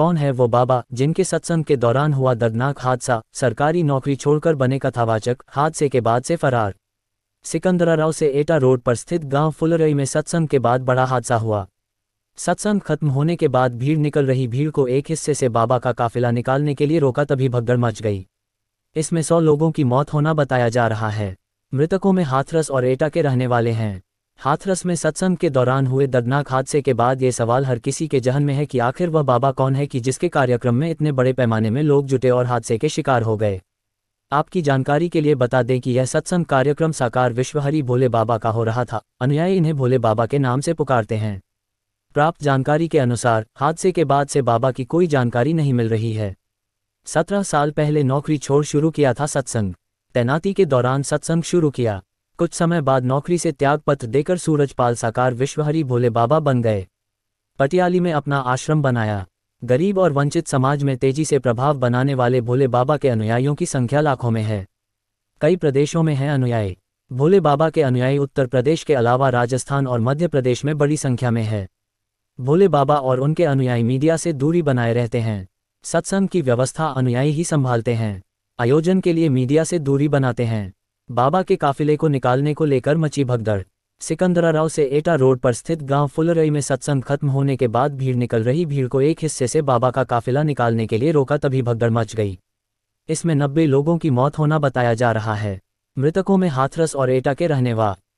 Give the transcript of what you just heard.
कौन है वो बाबा जिनके सत्संग के दौरान हुआ दर्दनाक हादसा सरकारी नौकरी छोड़कर बने कथावाचक हादसे के बाद से फरार सिकंदरा राव से एटा रोड पर स्थित गांव फुलरई में सत्संग के बाद बड़ा हादसा हुआ सत्संग खत्म होने के बाद भीड़ निकल रही भीड़ को एक हिस्से से बाबा का काफिला निकालने के लिए रोका तभी भगदड़ मच गई इसमें सौ लोगों की मौत होना बताया जा रहा है मृतकों में हाथरस और एटा के रहने वाले हैं हाथरस में सत्संग के दौरान हुए दर्दनाक हादसे के बाद ये सवाल हर किसी के जहन में है कि आखिर वह बाबा कौन है कि जिसके कार्यक्रम में इतने बड़े पैमाने में लोग जुटे और हादसे के शिकार हो गए आपकी जानकारी के लिए बता दें कि यह सत्संग कार्यक्रम साकार विश्वहरी भोले बाबा का हो रहा था अनुयायी इन्हें भोले बाबा के नाम से पुकारते हैं प्राप्त जानकारी के अनुसार हादसे के बाद से बाबा की कोई जानकारी नहीं मिल रही है सत्रह साल पहले नौकरी छोड़ शुरू किया था सत्संग तैनाती के दौरान सत्संग शुरू किया कुछ समय बाद नौकरी से त्यागपत्र देकर सूरजपाल साकार विश्वहरी भोले बाबा बन गए पटियाली में अपना आश्रम बनाया गरीब और वंचित समाज में तेजी से प्रभाव बनाने वाले भोले बाबा के अनुयायियों की संख्या लाखों में है कई प्रदेशों में हैं अनुयायी भोले बाबा के अनुयायी उत्तर प्रदेश के अलावा राजस्थान और मध्य प्रदेश में बड़ी संख्या में है भोले बाबा और उनके अनुयायी मीडिया से दूरी बनाए रहते हैं सत्संग की व्यवस्था अनुयायी ही संभालते हैं आयोजन के लिए मीडिया से दूरी बनाते हैं बाबा के काफिले को निकालने को लेकर मची भगदड़ सिकंदरा राव से एटा रोड पर स्थित गांव फुलरई में सत्संग खत्म होने के बाद भीड़ निकल रही भीड़ को एक हिस्से से बाबा का काफिला निकालने के लिए रोका तभी भगदड़ मच गई इसमें नब्बे लोगों की मौत होना बताया जा रहा है मृतकों में हाथरस और एटा के रहने वाले